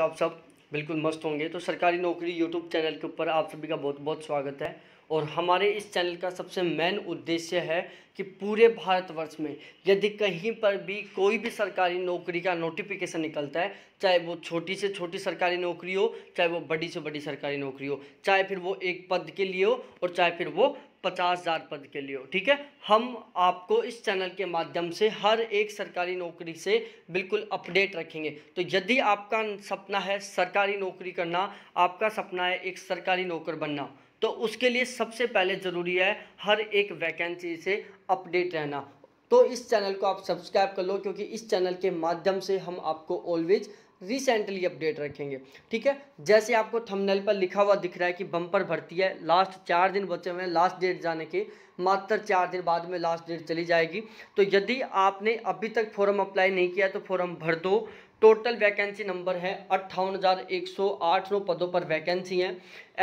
आप सब बिल्कुल मस्त होंगे तो सरकारी नौकरी यूट्यूब चैनल के ऊपर आप सभी का बहुत बहुत स्वागत है और हमारे इस चैनल का सबसे मेन उद्देश्य है कि पूरे भारतवर्ष में यदि कहीं पर भी कोई भी सरकारी नौकरी का नोटिफिकेशन निकलता है चाहे वो छोटी से छोटी सरकारी नौकरी हो चाहे वो बड़ी से बड़ी सरकारी नौकरी हो चाहे फिर वो एक पद के लिए हो और चाहे फिर वो पचास हज़ार पद के लिए ठीक है हम आपको इस चैनल के माध्यम से हर एक सरकारी नौकरी से बिल्कुल अपडेट रखेंगे तो यदि आपका सपना है सरकारी नौकरी करना आपका सपना है एक सरकारी नौकर बनना तो उसके लिए सबसे पहले ज़रूरी है हर एक वैकेंसी से अपडेट रहना तो इस चैनल को आप सब्सक्राइब कर लो क्योंकि इस चैनल के माध्यम से हम आपको ऑलवेज रिसेंटली अपडेट रखेंगे ठीक है जैसे आपको थंबनेल पर लिखा हुआ दिख रहा है कि बम्पर भर्ती है लास्ट चार दिन बचे हुए हैं लास्ट डेट जाने के मात्र चार दिन बाद में लास्ट डेट चली जाएगी तो यदि आपने अभी तक फॉर्म अप्लाई नहीं किया तो फॉर्म भर दो टोटल वैकेंसी नंबर है अट्ठावन हज़ार एक सौ आठ नौ पदों पर वैकेंसी है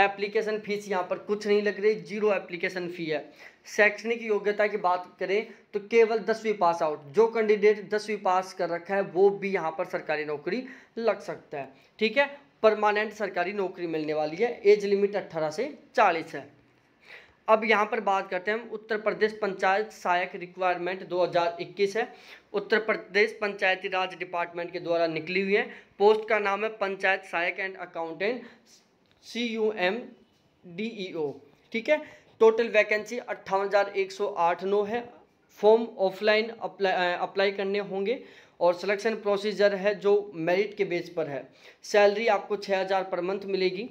एप्लीकेशन फ़ीस यहाँ पर कुछ नहीं लग रही जीरो एप्लीकेशन फ़ी है शैक्षणिक योग्यता की बात करें तो केवल दसवीं पास आउट जो कैंडिडेट दसवीं पास कर रखा है वो भी यहाँ पर सरकारी नौकरी लग सकता है ठीक है परमानेंट सरकारी नौकरी मिलने वाली है एज लिमिट अट्ठारह से चालीस है अब यहाँ पर बात करते हैं उत्तर प्रदेश पंचायत सहायक रिक्वायरमेंट 2021 है उत्तर प्रदेश पंचायती राज डिपार्टमेंट के द्वारा निकली हुई है पोस्ट का नाम है पंचायत सहायक and accountant C U M D E O ठीक है टोटल वैकेंसी अट्ठावन हज़ार एक सौ आठ नौ है फॉर्म ऑफलाइन अप्लाई अप्लाई करने होंगे और सिलेक्शन प्रोसीजर है जो मेरिट के बेस पर है सैलरी आपको 6000 पर मंथ मिलेगी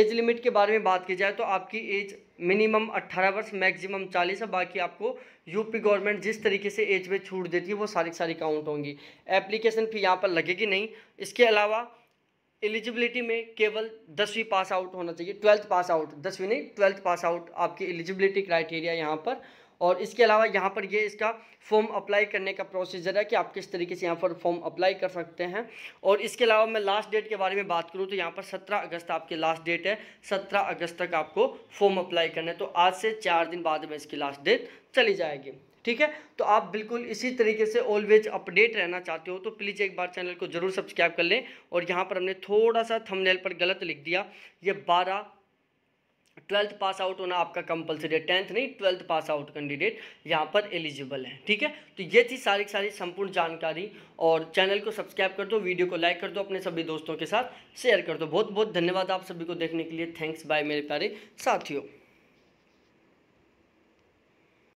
एज लिमिट के बारे में बात की जाए तो आपकी एज मिनिमम 18 वर्ष मैक्सिमम 40 है बाकी आपको यूपी गवर्नमेंट जिस तरीके से एज में छूट देती है वो सारी सारी काउंट होंगी एप्लीकेशन फ़ी यहाँ पर लगेगी नहीं इसके अलावा एलिजिबिलिटी में केवल दसवीं पास आउट होना चाहिए ट्वेल्थ पास आउट दसवीं नहीं ट्वेल्थ पास आउट आपकी एलिजिबिलिटी क्राइटेरिया यहाँ पर और इसके अलावा यहाँ पर ये इसका फॉर्म अप्लाई करने का प्रोसीजर है कि आप किस तरीके से यहाँ पर फॉर्म अप्लाई कर सकते हैं और इसके अलावा मैं लास्ट डेट के बारे में बात करूँ तो यहाँ पर सत्रह अगस्त आपकी लास्ट डेट है सत्रह अगस्त तक आपको फॉर्म अप्लाई करना है तो आज से चार दिन बाद में इसकी लास्ट डेट चली जाएगी ठीक है तो आप बिल्कुल इसी तरीके से ऑलवेज अपडेट रहना चाहते हो तो प्लीज़ एक बार चैनल को ज़रूर सब्सक्राइब कर लें और यहाँ पर हमने थोड़ा सा थंबनेल पर गलत लिख दिया ये बारह ट्वेल्थ पास आउट होना आपका कंपलसरी है टेंथ नहीं ट्वेल्थ पास आउट कैंडिडेट यहाँ पर एलिजिबल है ठीक है तो ये थी सारी सारी संपूर्ण जानकारी और चैनल को सब्सक्राइब कर दो वीडियो को लाइक कर दो अपने सभी दोस्तों के साथ शेयर कर दो बहुत बहुत धन्यवाद आप सभी को देखने के लिए थैंक्स बाय मेरे प्यारे साथियों